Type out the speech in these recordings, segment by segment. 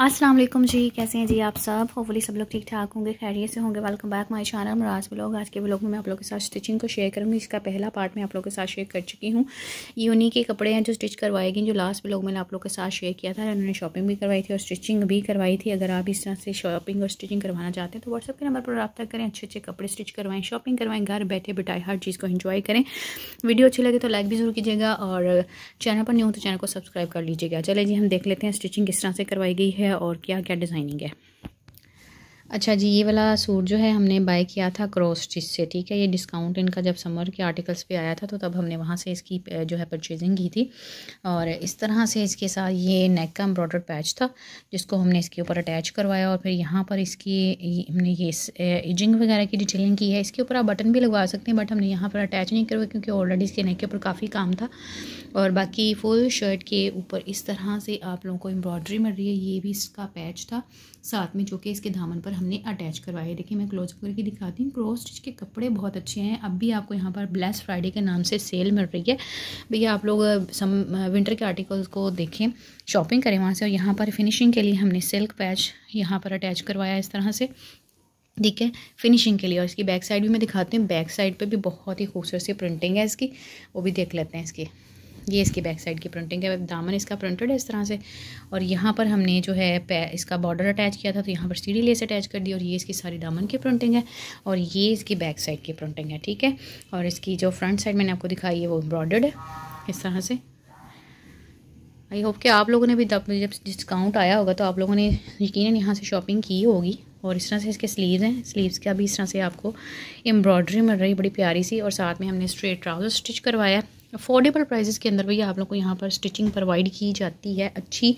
अस्सलाम वालेकुम जी कैसे हैं जी आप सब होपफुली सब लोग ठीक ठाक होंगे खैरियत से होंगे वेलकम बैक माय चैनल मराज ब्लॉग आज के ब्लॉग में मैं आप लोगों के साथ स्टिचिंग को शेयर करूंगी इसका पहला पार्ट मैं आप लोगों के साथ शेयर कर चुकी हूँ यूनिक के कपड़े हैं जो स्टिच करवाएगी जो लास्ट ब्लॉग मैंने आप लोग के साथ शेयर किया था उन्होंने शॉपिंग भी करवाई थी और स्टिचिंग भी करवाई थी अगर आप इस तरह से शॉपिंग और स्टिचिंग करवाना चाहते हैं तो व्हाट्सअप के नंबर पर रब्ता करें अच्छे अच्छे कपड़े स्टिच करवाएं शॉपिंग करवाएं घर बैठे बिठाए हर चीज़ को इन्जॉय करें वीडियो अच्छी लगे तो लाइक भी ज़रूर कीजिएगा और चैनल पर नहीं हो तो चैनल को सब्सक्राइब कर लीजिएगा चले जी हम देख लेते हैं स्टिचिंग किस तरह से करवाई गई है है और क्या क्या डिज़ाइनिंग है अच्छा जी ये वाला सूट जो है हमने बाय किया था क्रॉस स्टिच से ठीक है ये डिस्काउंट इनका जब समर के आर्टिकल्स पे आया था तो तब हमने वहाँ से इसकी जो है परचेजिंग की थी और इस तरह से इसके साथ ये नेक का एम्ब्रॉयडर पैच था जिसको हमने इसके ऊपर अटैच करवाया और फिर यहाँ पर इसकी हमने ये इजिंग वगैरह की डिटेलिंग की है इसके ऊपर आप बटन भी लगवा सकते हैं बट हमने यहाँ पर अटैच नहीं करवाया क्योंकि ऑलरेडी इसके नेक के ऊपर काफ़ी काम था और बाकी फुल शर्ट के ऊपर इस तरह से आप लोगों को एम्ब्रॉयडरी मिल रही है ये भी इसका पैच था साथ में जो कि इसके दामन पर हमने अटैच करवाया देखिए मैं क्लोज करके दिखाती हूँ क्रॉस स्टिच के कपड़े बहुत अच्छे हैं अब भी आपको यहाँ पर ब्लैस फ्राइडे के नाम से सेल मिल रही है भैया आप लोग सम विंटर के आर्टिकल्स को देखें शॉपिंग करें वहाँ से और यहाँ पर फिनिशिंग के लिए हमने सिल्क पैच यहाँ पर अटैच करवाया इस तरह से ठीक है फिनिशिंग के लिए और इसकी बैक साइड भी मैं दिखाती हूँ बैक साइड पे भी बहुत ही खूबसूरत सी प्रिंटिंग है इसकी वो भी देख लेते हैं इसकी ये इसकी बैक साइड की प्रिंटिंग है दामन इसका प्रिंटेड है इस तरह से और यहाँ पर हमने जो है इसका बॉर्डर अटैच किया था तो यहाँ पर सीढ़ी लेस अटैच कर दी और ये इसकी सारी दामन की प्रिंटिंग है और ये इसकी बैक साइड की प्रिंटिंग है ठीक है और इसकी जो फ्रंट साइड मैंने आपको दिखाई है वो एम्ब्रॉयडर्ड है इस तरह से आई होप कि आप लोगों ने भी जब डिस्काउंट आया होगा तो आप लोगों ने यकीन यहाँ से शॉपिंग की होगी और इस तरह से इसके स्लीव्स हैं स्लीव्स का भी इस तरह से आपको एम्ब्रॉयडरी मिल रही बड़ी प्यारी सी और साथ में हमने स्ट्रेट ट्राउज़र स्टिच करवाया अफोर्डेबल प्राइजेस के अंदर भैया आप लोग को यहाँ पर स्टिचिंग प्रोवाइड की जाती है अच्छी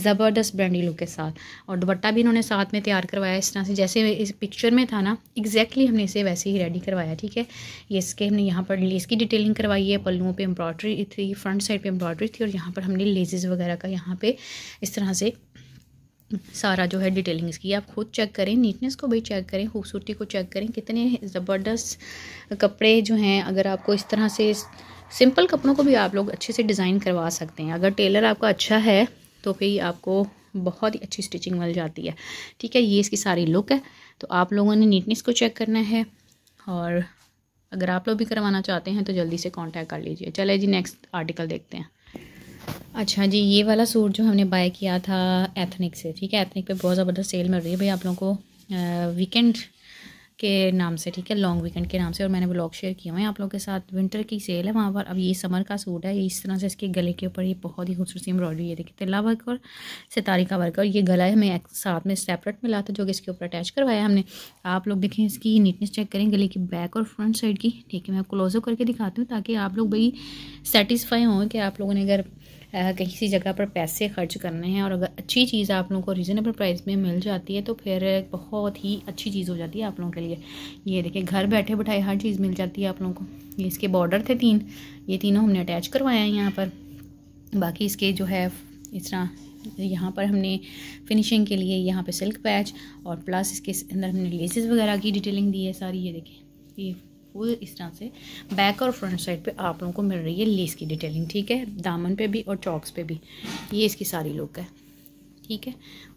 ज़बरदस्त ब्रांडी लुक के साथ और दुपट्टा भी इन्होंने साथ में तैयार करवाया इस तरह से जैसे इस पिक्चर में था ना एग्जैक्टली हमने इसे वैसे ही रेडी करवाया ठीक है ये इसके हमने यहाँ पर लेस की डिटेलिंग करवाई है पल्लुओं पर एम्ब्रॉयड्री थी फ्रंट साइड पर एम्ब्रॉयड्री थी और यहाँ पर हमने लेजेज़ वगैरह का यहाँ पर इस तरह से सारा जो है डिटेलिंग इसकी आप खुद चेक करें नीटनेस को भी चेक करें खूबसूरती को चेक करें कितने ज़बरदस्त कपड़े जो हैं अगर आपको इस तरह से सिंपल कपड़ों को भी आप लोग अच्छे से डिज़ाइन करवा सकते हैं अगर टेलर आपका अच्छा है तो फिर आपको बहुत ही अच्छी स्टिचिंग मिल जाती है ठीक है ये इसकी सारी लुक है तो आप लोगों ने नीटनेस को चेक करना है और अगर आप लोग भी करवाना चाहते हैं तो जल्दी से कांटेक्ट कर लीजिए चले जी नेक्स्ट आर्टिकल देखते हैं अच्छा जी ये वाला सूट जो हमने बाय किया था एथनिक से ठीक है एथनिक पे बहुत ज़बरदस्त सेल मिल रही है भाई आप लोगों को वीकेंड के नाम से ठीक है लॉन्ग वीकेंड के नाम से और मैंने ब्लॉग शेयर किए हुए हैं आप लोगों के साथ विंटर की सेल है वहाँ पर अब ये समर का सूट है ये इस तरह से इसके गले के ऊपर ये बहुत ही खूबसूरत एम्ब्रॉयडरी है देखिए तिल्ला वर्क और सितारी का वर्क और ये गला है हमें साथ में सेपरेट मिला था जो कि इसके ऊपर अटैच करवाया हमने आप लोग देखें इसकी नीटनेस चेक करें गले की बैक और फ्रंट साइड की ठीक है मैं क्लोजअप करके दिखाती हूँ ताकि आप लोग भाई सेटिस्फाई हों कि आप लोगों ने अगर किसी जगह पर पैसे खर्च करने हैं और अगर अच्छी चीज़ आप लोगों को रिजनेबल प्राइस में मिल जाती है तो फिर बहुत ही अच्छी चीज़ हो जाती है आप लोगों के लिए ये देखिए घर बैठे बैठाए हर चीज़ मिल जाती है आप लोगों को ये इसके बॉर्डर थे तीन ये तीनों हमने अटैच करवाए हैं यहाँ पर बाकी इसके जो है इस तरह यहाँ पर हमने फिनिशिंग के लिए यहाँ पर सिल्क पैच और प्लस इसके अंदर हमने लेसेस वगैरह की डिटेलिंग दी है सारी ये देखें ये वो इस तरह से बैक और फ्रंट साइड पे आप लोगों को मिल रही है लेस की डिटेलिंग ठीक है दामन पे भी और चॉक्स पे भी ये इसकी सारी लुक है ठीक है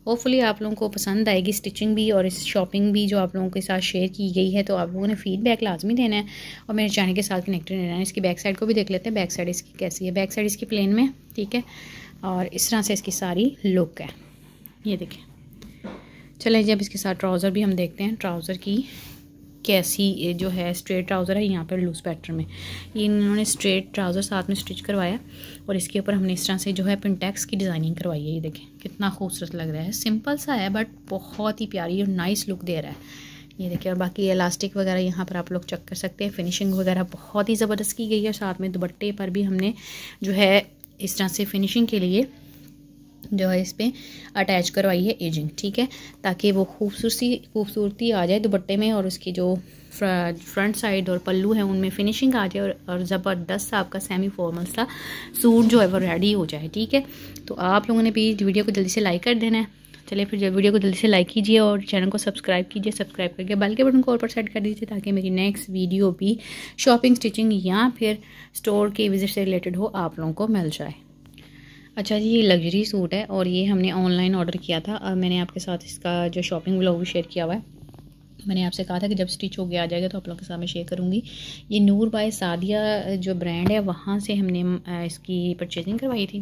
होपफुली आप लोगों को पसंद आएगी स्टिचिंग भी और इस शॉपिंग भी जो आप लोगों के साथ शेयर की गई है तो आप लोगों ने फीडबैक लाजमी देना है और मेरे चैनल के साथ कनेक्टेड रहना है इसकी बैक साइड को भी देख लेते हैं बैक साइड इसकी कैसी है बैक साइड इसकी प्लेन में ठीक है और इस तरह से इसकी सारी लुक है ये देखें चले जब इसके साथ ट्राउज़र भी हम देखते हैं ट्राउज़र की कैसी जो है स्ट्रेट ट्राउज़र है यहाँ पर लूज़ पैटर्न में ये इन्होंने स्ट्रेट ट्राउज़र साथ में स्टिच करवाया और इसके ऊपर हमने इस तरह से जो है पिनटेक्स की डिज़ाइनिंग करवाई है ये देखें कितना खूबसूरत लग रहा है सिंपल सा है बट बहुत ही प्यारी और नाइस लुक दे रहा है ये देखिए और बाकी इलास्टिक वगैरह यहाँ पर आप लोग चेक कर सकते हैं फिनिशिंग वगैरह बहुत ही ज़बरदस्त की गई है साथ में दुपट्टे पर भी हमने जो है इस तरह से फिनिशिंग के लिए जो है इस पर अटैच करवाई है एजिंग ठीक है ताकि वो खूबसूरती खूबसूरती आ जाए दुपट्टे में और उसकी जो फ्रंट साइड और पल्लू है उनमें फिनिशिंग आ जाए और, ज़बरदस्त सा आपका सेमी फॉर्मल सा सूट जो है वो रेडी हो जाए ठीक है तो आप लोगों ने भी वीडियो को जल्दी से लाइक कर देना है चलिए फिर वीडियो को जल्दी से लाइक कीजिए और चैनल को सब्सक्राइब कीजिए सब्सक्राइब करके बेल के बटन को और पर सेट कर दीजिए ताकि मेरी नेक्स्ट वीडियो भी शॉपिंग स्टिचिंग या फिर स्टोर के विजिट से रिलेटेड हो आप लोगों को मिल जाए अच्छा जी ये लग्जरी सूट है और ये हमने ऑनलाइन ऑर्डर किया था और मैंने आपके साथ इसका जो शॉपिंग ब्लॉग भी शेयर किया हुआ है मैंने आपसे कहा था कि जब स्टिच हो गया आ जाएगा तो आप लोगों के साथ मैं शेयर करूँगी ये नूर बाय सादिया जो ब्रांड है वहाँ से हमने इसकी परचेजिंग करवाई थी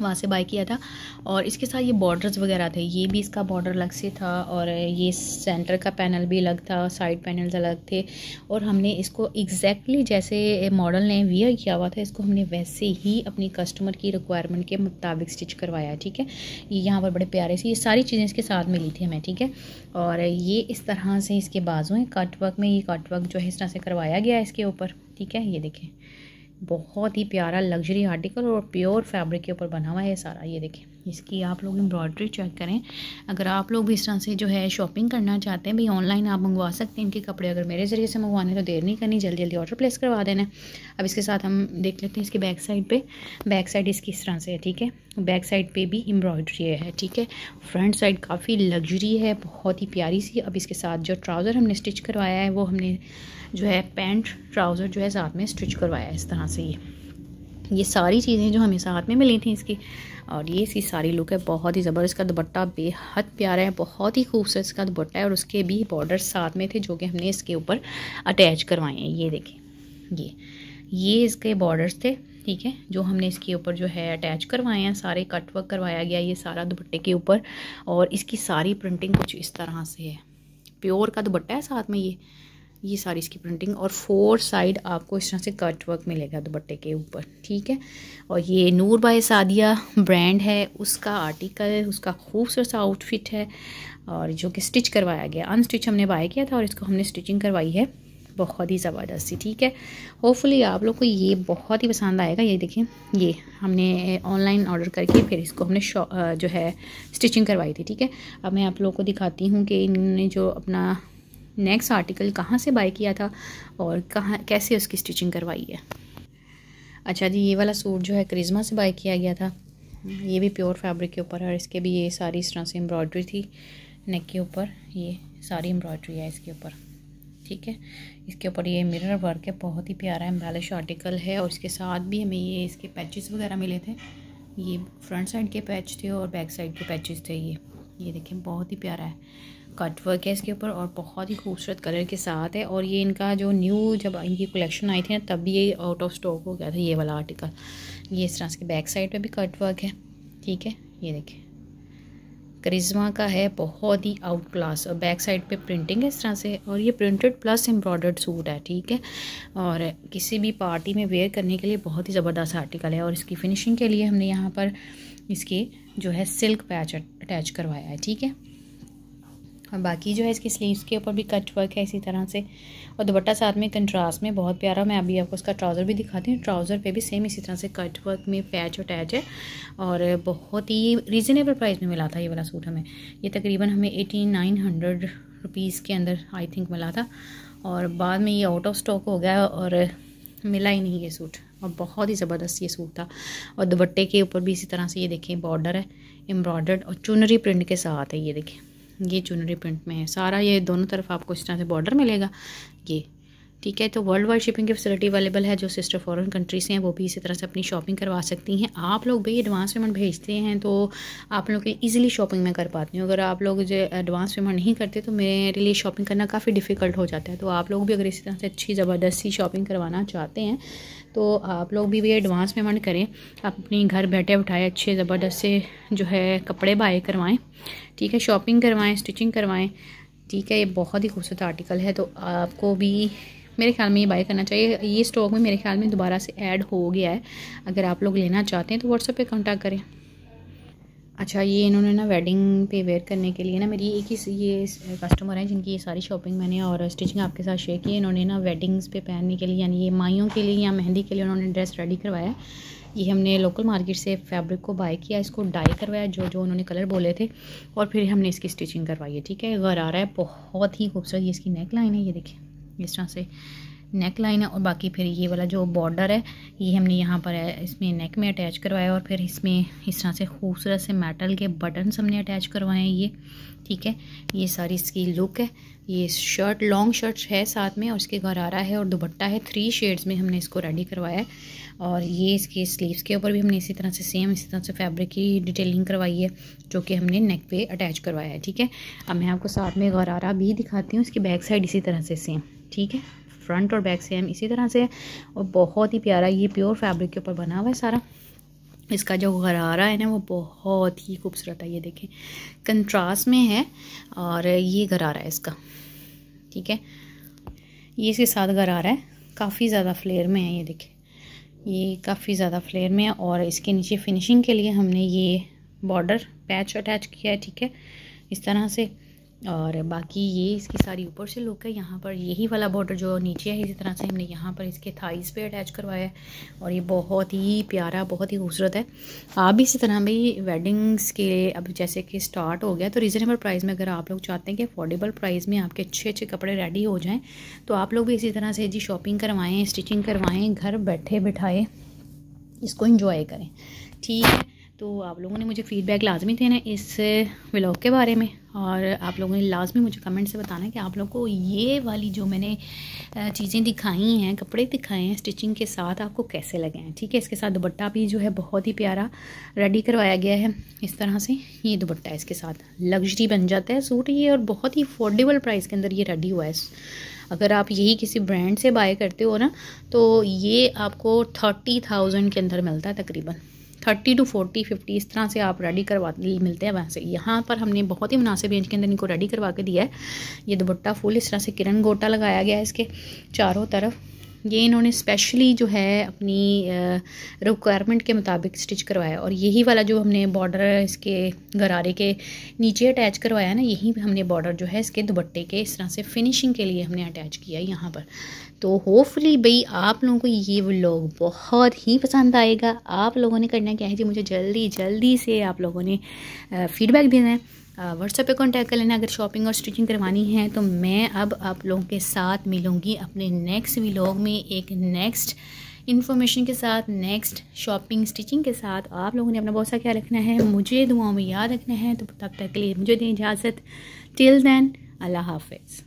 वहाँ से बाय किया था और इसके साथ ये बॉर्डर्स वगैरह थे ये भी इसका बॉर्डर अलग से था और ये सेंटर का पैनल भी अलग था साइड पैनल्स अलग थे और हमने इसको एग्जैक्टली जैसे मॉडल ने वियर किया हुआ था इसको हमने वैसे ही अपनी कस्टमर की रिक्वायरमेंट के मुताबिक स्टिच करवाया ठीक है ये यहाँ पर बड़े प्यारे से ये सारी चीज़ें इसके साथ मिली थी हमें ठीक है और ये इस तरह से इसके बाजू हैं कटवर्क में ये कटवर्क जो है इस तरह से करवाया गया है इसके ऊपर ठीक है ये देखें बहुत ही प्यारा लग्जरी आर्टिकल और प्योर फैब्रिक के ऊपर बना हुआ है सारा ये देखें इसकी आप लोग एम्ब्रॉयड्री चेक करें अगर आप लोग भी इस तरह से जो है शॉपिंग करना चाहते हैं भाई ऑनलाइन आप मंगवा सकते हैं इनके कपड़े अगर मेरे ज़रिए से मंगवाने तो देर नहीं करनी जल्दी जल्दी ऑर्डर प्लेस करवा देना अब इसके साथ हम देख लेते हैं इसके बैक साइड पर बैक साइड इसकी इस तरह से है ठीक है बैक साइड पर भी एम्ब्रॉयड्री है ठीक है फ्रंट साइड काफ़ी लग्जरी है बहुत ही प्यारी सी अब इसके साथ जो ट्राउज़र हमने स्टिच करवाया है वो हमने जो है पैंट ट्राउज़र जो है साथ में स्टिच करवाया इस तरह से ये ये सारी चीज़ें जो हमें साथ में मिली थी इसकी और ये इसकी सारी लुक है बहुत ही ज़बरदस्त इसका दुपट्टा बेहद प्यारा है बहुत ही खूबसूरत इसका दुपट्टा है और उसके भी बॉर्डर साथ में थे जो कि हमने इसके ऊपर अटैच करवाए हैं ये देखें ये ये इसके बॉर्डर्स थे ठीक है जो हमने इसके ऊपर जो है अटैच करवाए हैं सारे कट वर्क करवाया गया ये सारा दुपट्टे के ऊपर और इसकी सारी प्रिंटिंग कुछ इस तरह से है प्योर का दुपट्टा है साथ में ये ये सारी इसकी प्रिंटिंग और फोर साइड आपको इस तरह से कट वर्क मिलेगा दुपट्टे के ऊपर ठीक है और ये नूर बाय सादिया ब्रांड है उसका आर्टिकल उसका खूबसूरत सा आउटफिट है और जो कि स्टिच करवाया गया अनस्टिच हमने बाय किया था और इसको हमने स्टिचिंग करवाई है बहुत ही ज़बरदस्त थी ठीक है होपफुली आप लोग को ये बहुत ही पसंद आएगा ये देखिए ये हमने ऑनलाइन ऑर्डर करके फिर इसको हमने जो है स्टिचिंग करवाई थी ठीक है अब मैं आप लोगों को दिखाती हूँ कि इन्होंने जो अपना नेक्स्ट आर्टिकल कहाँ से बाय किया था और कहाँ कैसे उसकी स्टिचिंग करवाई है अच्छा जी ये वाला सूट जो है क्रिज्मा से बाय किया गया था ये भी प्योर फैब्रिक के ऊपर है और इसके भी ये सारी इस तरह से एम्ब्रॉयड्री थी नेक के ऊपर ये सारी एम्ब्रॉयड्री है इसके ऊपर ठीक है इसके ऊपर ये मिरर वर्क है बहुत ही प्यारा एम्बेलिश आर्टिकल है और इसके साथ भी हमें ये इसके पैचेस वगैरह मिले थे ये फ्रंट साइड के पैच थे और बैक साइड के पैचेस थे ये ये देखें बहुत ही प्यारा है कट वर्क है इसके ऊपर और बहुत ही खूबसूरत कलर के साथ है और ये इनका जो न्यू जब इनकी कलेक्शन आई थी ना तब ये आउट ऑफ स्टॉक हो गया था ये वाला आर्टिकल ये इस तरह इसके बैक साइड पर भी कट वर्क है ठीक है ये देखिए करिज्मा का है बहुत ही आउट क्लास और बैक साइड पे प्रिंटिंग है इस तरह से और ये प्रिंटेड प्लस एम्ब्रॉयडर्ड सूट है ठीक है और किसी भी पार्टी में वेयर करने के लिए बहुत ही ज़बरदस्त आर्टिकल है और इसकी फिनिशिंग के लिए हमने यहाँ पर इसके जो है सिल्क पैच अटैच करवाया है ठीक है और बाकी जो है इसकी स्लीव्स के ऊपर भी कट वर्क है इसी तरह से और दुपट्टा साथ में कंट्रास्ट में बहुत प्यारा मैं अभी आपको उसका ट्राउज़र भी दिखाती हूँ ट्राउज़र पे भी सेम इसी तरह से कट वर्क में पैच अटैच है और बहुत ही रीज़नेबल प्राइस में मिला था ये वाला सूट हमें ये तकरीबन हमें एटी नाइन हंड्रेड रुपीज़ के अंदर आई थिंक मिला था और बाद में ये आउट ऑफ स्टॉक हो गया और मिला ही नहीं ये सूट और बहुत ही ज़बरदस्त ये सूट था और दुपट्टे के ऊपर भी इसी तरह से ये देखें बॉर्डर है एम्ब्रॉयडर्ड और चुनरी प्रिंट के साथ है ये देखें ये चुनरी प्रिंट में है सारा ये दोनों तरफ आपको इस तरह से बॉर्डर मिलेगा ये ठीक है तो वर्ल्ड वाइड शिपिंग की फैसिलिटी अवेलेबल है जो सिस्टर फॉरेन कंट्री से हैं वो भी इसी तरह से अपनी शॉपिंग करवा सकती हैं आप लोग भाई एडवांस पेमेंट भेजते हैं तो आप लोग इजीली शॉपिंग मैं कर पाती हूँ अगर आप लोग जो एडवांस पेमेंट नहीं करते तो मेरे लिए शॉपिंग करना काफ़ी डिफ़िकल्ट हो जाता है तो आप लोग भी अगर इसी तरह से अच्छी ज़बरदस्ती शॉपिंग करवाना चाहते हैं तो आप लोग भी भैया एडवांस पेमेंट करें आप अपने घर बैठे उठाए अच्छे ज़बरदस्त से जो है कपड़े बाय करवाएँ ठीक है शॉपिंग करवाएँ स्टिचिंग करवाएँ ठीक है ये बहुत ही खूबसूरत आर्टिकल है तो आपको भी मेरे ख्याल में ये बाई करना चाहिए ये स्टॉक में मेरे ख्याल में दोबारा से ऐड हो गया है अगर आप लोग लेना चाहते हैं तो व्हाट्सएप पे कांटेक्ट करें अच्छा ये इन्होंने ना वेडिंग पे वेयर करने के लिए ना मेरी एक ही ये कस्टमर हैं जिनकी ये सारी शॉपिंग मैंने और स्टिचिंग आपके साथ शेयर की इन्होंने ना वेडिंग्स पे पहनने के लिए यानी ये माइयों के लिए या मेहंदी के लिए उन्होंने ड्रेस रेडी करवाया ये हमने लोकल मार्केट से फैब्रिक को बाय किया इसको डाई करवाया जो जो उन्होंने कलर बोले थे और फिर हमने इसकी स्टिचिंग करवाई है ठीक है गरारा है बहुत ही खूबसूरत ये इसकी नेक लाइन है ये देखिए इस तरह से नेक लाइन है और बाकी फिर ये वाला जो बॉर्डर है ये हमने यहाँ पर इसमें नेक में अटैच करवाया और फिर इसमें इस तरह से खूबसूरत से मेटल के बटन्स हमने अटैच करवाए हैं ये ठीक है ये सारी इसकी लुक है ये शर्ट लॉन्ग शर्ट है साथ में और इसके रहा है और दुपट्टा है थ्री शेड्स में हमने इसको रेडी करवाया है और ये इसके स्लीव्स के ऊपर भी हमने इसी तरह से सेम इसी तरह से फैब्रिक की डिटेलिंग करवाई है जो कि हमने नेक पे अटैच करवाया है ठीक है अब मैं आपको साथ में गरारा भी दिखाती हूँ इसकी बैक साइड इसी तरह से सेम ठीक है फ्रंट और बैक सेम इसी तरह से और बहुत ही प्यारा ये प्योर फैब्रिक के ऊपर बना हुआ है सारा इसका जो गरारा है ना वो बहुत ही खूबसूरत है ये देखें कंट्रास्ट में है और ये गरारा है इसका ठीक है ये इसके साथ गरारा है काफ़ी ज़्यादा फ्लेयर में है ये देखें ये काफ़ी ज़्यादा फ्लेयर में है और इसके नीचे फिनिशिंग के लिए हमने ये बॉर्डर पैच अटैच किया है ठीक है इस तरह से और बाकी ये इसकी सारी ऊपर से लुक है यहाँ पर यही वाला बॉर्डर जो नीचे है इसी तरह से हमने यहाँ पर इसके थाइस पे अटैच करवाया है और ये बहुत ही प्यारा बहुत ही खूबसूरत है आप इसी तरह भी वेडिंग्स के अब जैसे कि स्टार्ट हो गया तो रीज़नेबल प्राइस में अगर आप लोग चाहते हैं कि अफोर्डेबल प्राइस में आपके अच्छे अच्छे कपड़े रेडी हो जाएँ तो आप लोग भी इसी तरह से जी शॉपिंग करवाएँ स्टिचिंग करवाएँ घर बैठे बिठाए इसको इंजॉय करें ठीक है तो आप लोगों ने मुझे फ़ीडबैक लाजमी देना इस व्लॉग के बारे में और आप लोगों ने लाजमी मुझे कमेंट से बताना कि आप लोगों को ये वाली जो मैंने चीज़ें दिखाई हैं कपड़े दिखाए हैं स्टिचिंग के साथ आपको कैसे लगे हैं ठीक है इसके साथ दुपट्टा भी जो है बहुत ही प्यारा रेडी करवाया गया है इस तरह से ये दुपट्टा इसके साथ लग्जरी बन जाता है सूट ये और बहुत ही अफोर्डेबल प्राइस के अंदर ये रेडी हुआ है अगर आप यही किसी ब्रांड से बाय करते हो ना तो ये आपको थर्टी थाउजेंड के अंदर मिलता है तकरीबन थर्टी टू फोर्टी फिफ्टी इस तरह से आप रेडी करवा मिलते हैं वहाँ से यहाँ पर हमने बहुत ही मुनासिब रेंज के अंदर इनको रेडी करवा के दिया है ये दुपट्टा फुल इस तरह से किरण गोटा लगाया गया है इसके चारों तरफ ये इन्होंने स्पेशली जो है अपनी रिक्वायरमेंट के मुताबिक स्टिच करवाया और यही वाला जो हमने बॉर्डर इसके गरारे के नीचे अटैच करवाया ना यही हमने बॉर्डर जो है इसके दुपट्टे के इस तरह से फिनिशिंग के लिए हमने अटैच किया यहाँ पर तो होपफुली भाई आप लोगों को ये व्लॉग बहुत ही पसंद आएगा आप लोगों ने करना क्या है जी मुझे जल्दी जल्दी से आप लोगों ने फीडबैक देना है व्हाट्सएप पे कांटेक्ट कर लेना अगर शॉपिंग और स्टिचिंग करवानी है तो मैं अब आप लोगों के साथ मिलूँगी अपने नेक्स्ट व्लॉग में एक नेक्स्ट इन्फॉर्मेशन के साथ नेक्स्ट शॉपिंग स्टिचिंग के साथ आप लोगों ने अपना बहुत सा ख्याल रखना है मुझे दुआओं में याद रखना है तो तब तक के लिए मुझे दें इजाज़त टिल दैन अल्लाह हाफिज़